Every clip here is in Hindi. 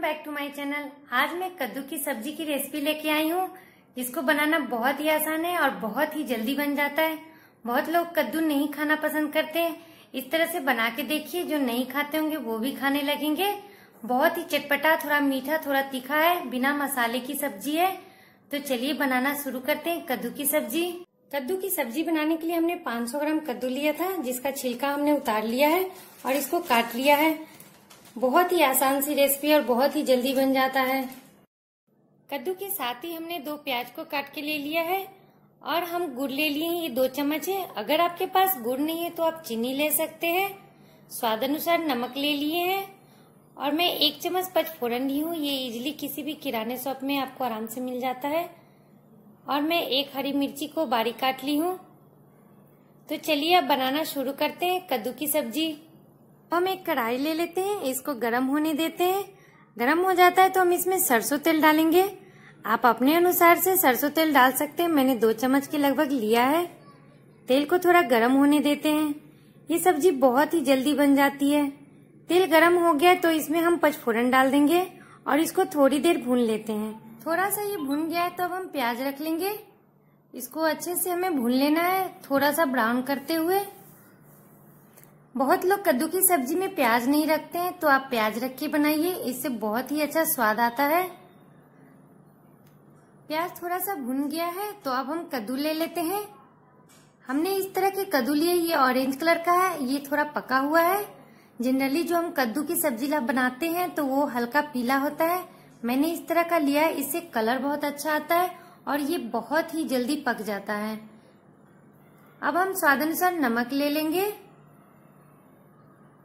बैक टू माय चैनल आज मैं कद्दू की सब्जी की रेसिपी लेके आई हूँ जिसको बनाना बहुत ही आसान है और बहुत ही जल्दी बन जाता है बहुत लोग कद्दू नहीं खाना पसंद करते हैं इस तरह से बना के देखिए जो नहीं खाते होंगे वो भी खाने लगेंगे बहुत ही चटपटा थोड़ा मीठा थोड़ा तीखा है बिना मसाले की सब्जी है तो चलिए बनाना शुरू करते हैं कद्दू की सब्जी कद्दू की सब्जी बनाने के लिए हमने पाँच ग्राम कद्दू लिया था जिसका छिलका हमने उतार लिया है और इसको काट लिया है बहुत ही आसान सी रेसिपी और बहुत ही जल्दी बन जाता है कद्दू के साथ ही हमने दो प्याज को काट के ले लिया है और हम गुड़ ले लिए हैं ये दो चम्मच है अगर आपके पास गुड़ नहीं है तो आप चीनी ले सकते हैं स्वाद अनुसार नमक ले लिए हैं और मैं एक चम्मच पचफोरन ली हूँ ये इजिली किसी भी किराने शॉप में आपको आराम से मिल जाता है और मैं एक हरी मिर्ची को बारीक काट ली हूँ तो चलिए अब बनाना शुरू करते हैं कद्दू की सब्जी अब हम एक कढ़ाई ले लेते हैं इसको गर्म होने देते हैं गर्म हो जाता है तो हम इसमें सरसों तेल डालेंगे आप अपने अनुसार से सरसों तेल डाल सकते हैं मैंने दो चम्मच के लगभग लिया है तेल को थोड़ा गर्म होने देते हैं ये सब्जी बहुत ही जल्दी बन जाती है तेल गर्म हो गया तो इसमें हम पचफोरन डाल देंगे और इसको थोड़ी देर भून लेते हैं थोड़ा सा ये भून गया है तो अब हम प्याज रख लेंगे इसको अच्छे से हमें भून लेना है थोड़ा सा ब्राउन करते हुए बहुत लोग कद्दू की सब्जी में प्याज नहीं रखते हैं तो आप प्याज रख के बनाइए इससे बहुत ही अच्छा स्वाद आता है प्याज थोड़ा सा भुन गया है तो अब हम कद्दू ले लेते हैं हमने इस तरह के कद्दू लिए ये ऑरेंज कलर का है ये थोड़ा पका हुआ है जनरली जो हम कद्दू की सब्जी बनाते हैं तो वो हल्का पीला होता है मैंने इस तरह का लिया है इससे कलर बहुत अच्छा आता है और ये बहुत ही जल्दी पक जाता है अब हम स्वाद अनुसार नमक ले लेंगे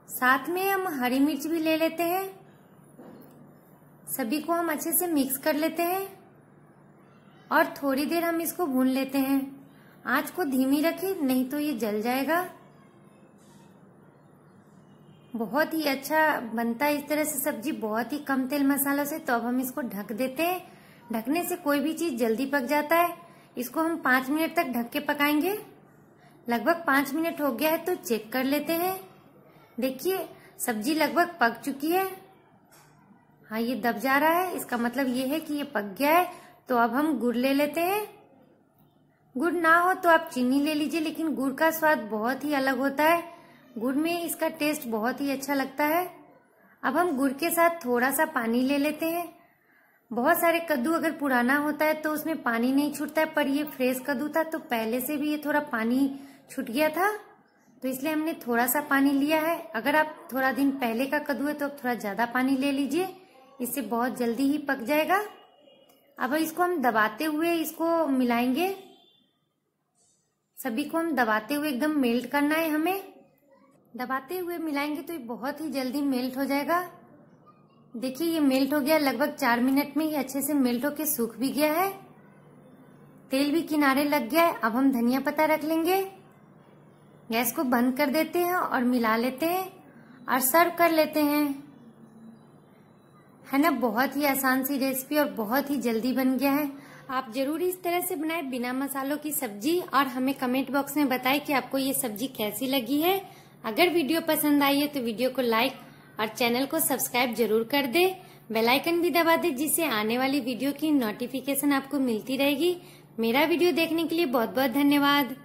साथ में हम हरी मिर्च भी ले लेते हैं सभी को हम अच्छे से मिक्स कर लेते हैं और थोड़ी देर हम इसको भून लेते हैं आंच को धीमी रखें नहीं तो ये जल जाएगा बहुत ही अच्छा बनता है इस तरह से सब्जी बहुत ही कम तेल मसालों से तो अब हम इसको ढक देते हैं ढकने से कोई भी चीज जल्दी पक जाता है इसको हम पांच मिनट तक ढक के पकाएंगे लगभग पांच मिनट हो गया है तो चेक कर लेते हैं देखिए सब्जी लगभग पक चुकी है हाँ ये दब जा रहा है इसका मतलब ये है कि ये पक गया है तो अब हम गुड़ ले लेते हैं गुड़ ना हो तो आप चीनी ले लीजिए लेकिन गुड़ का स्वाद बहुत ही अलग होता है गुड़ में इसका टेस्ट बहुत ही अच्छा लगता है अब हम गुड़ के साथ थोड़ा सा पानी ले लेते हैं बहुत सारे कद्दू अगर पुराना होता है तो उसमें पानी नहीं छूटता है पर ये फ्रेश कद्दू था तो पहले से भी ये थोड़ा पानी छूट गया था तो इसलिए हमने थोड़ा सा पानी लिया है अगर आप थोड़ा दिन पहले का कद्दू है तो आप थोड़ा ज़्यादा पानी ले लीजिए इससे बहुत जल्दी ही पक जाएगा अब इसको हम दबाते हुए इसको मिलाएंगे सभी को हम दबाते हुए एकदम मेल्ट करना है हमें दबाते हुए मिलाएंगे तो ये बहुत ही जल्दी मेल्ट हो जाएगा देखिए ये मेल्ट हो गया लगभग चार मिनट में ये अच्छे से मेल्ट होके सूख भी गया है तेल भी किनारे लग गया है अब हम धनिया पत्ता रख लेंगे गैस को बंद कर देते हैं और मिला लेते हैं और सर्व कर लेते हैं है ना बहुत ही आसान सी रेसिपी और बहुत ही जल्दी बन गया है आप जरूर इस तरह से बनाए बिना मसालों की सब्जी और हमें कमेंट बॉक्स में बताएं कि आपको ये सब्जी कैसी लगी है अगर वीडियो पसंद आई है तो वीडियो को लाइक और चैनल को सब्सक्राइब जरूर कर दे बेलाइकन भी दबा दे जिससे आने वाली वीडियो की नोटिफिकेशन आपको मिलती रहेगी मेरा वीडियो देखने के लिए बहुत बहुत धन्यवाद